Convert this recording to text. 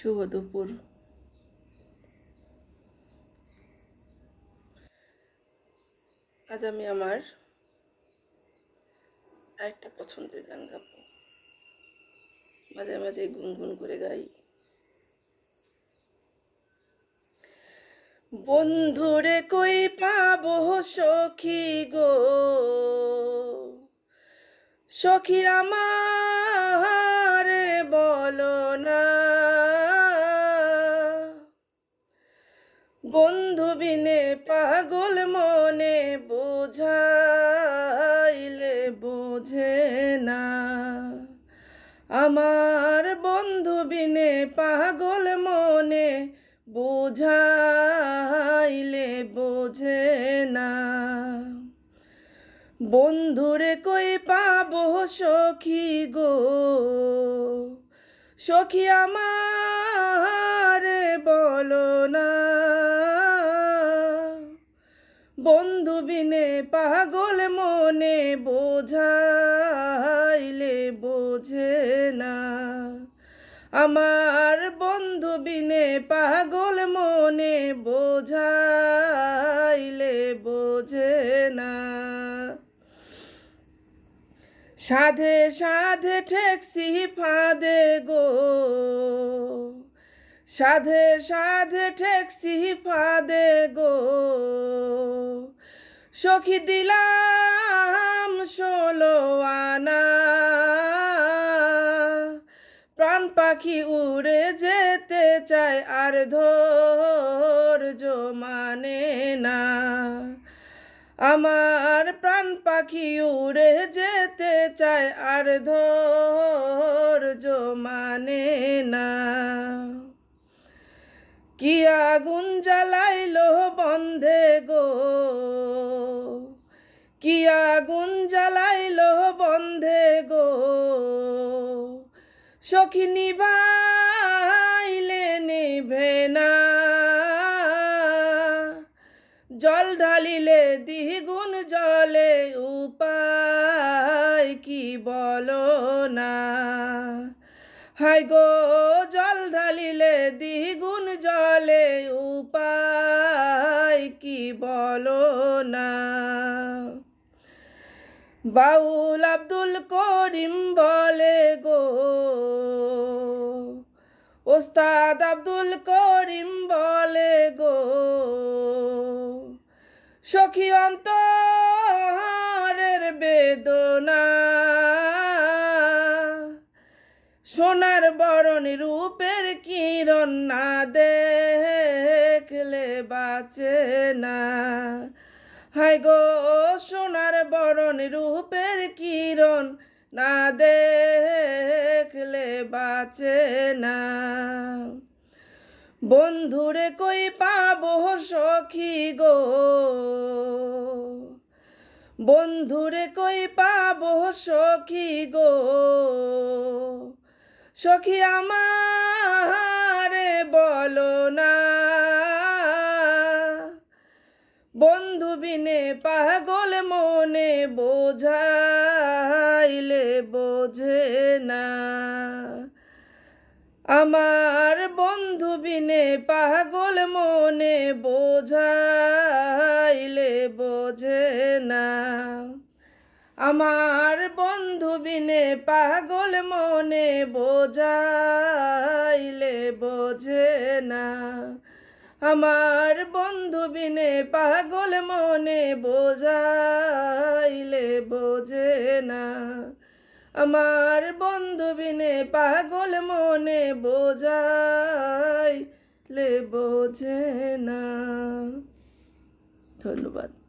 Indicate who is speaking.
Speaker 1: শুভ দুপুর আজ আমি আমার আরেকটা পছন্দের গান গাব মাঝে মাঝে গুনগুন করে গাই বন্ধুরে কই পাব সখী গো সখী আমার বন্ধু বিনে পাগল মনে বোঝাইলে বোঝে না আমার বন্ধু বিনে পাগল মনে বোঝাইলে বোঝে না বন্ধুরে কই পাব সখী গো সখী আমার বলো না বন্ধু বিনে পাগল মনে বোঝাইলে বোঝে না আমার বন্ধু বিনে পাগল মনে বোঝাইলে বোঝে না সাধে সাধে ঠেকসি ফাঁদে গো সাধে সাধে ঠেকসি ফাদে গো সখী দিলাম ষোলো আনা প্রাণ পাখি উড়ে যেতে চায় আর ধর মানে না আমার প্রাণ পাখি উড়ে যেতে চায় আর ধর মানে না কি আগুন জ্বালাইল বন্ধে গো কি আগুন জ্বালাইল বন্ধে গো সখী নিবাইলে নিভে না জল ঢালিলে দ্বিগুণ জলে উপায় কি বলো না হাই গো জল ঢালিলে দ্বিগুণ জলে উপায় কি বলো না বাউল আব্দুল করিম বলে গো ওস্তাদ আব্দুল করিম বলে গো সখী অন্তর মরণ না দেখলে বাঁচে না হাই গো সোনার বরণ রূপের কিরণ না দেখলে বাঁচে না বন্ধুরে কই পাব সখী গো বন্ধুরে কই পাব সখী গো সখী আমার বলো না বন্ধু বিনে পাগল মনে বোঝাইলে বোঝে না আমার বন্ধু বিনে পাগল মনে বোঝাইলে বোঝে না আমার বন্ধু বিনে পাগল মনে বোঝাইলে বোঝে না আমার বন্ধু বিনে পাগল মনে বোঝাইলে বোঝে না আমার বন্ধু বিনে পাগল মনে বোঝাইলে বোঝে না ধন্যবাদ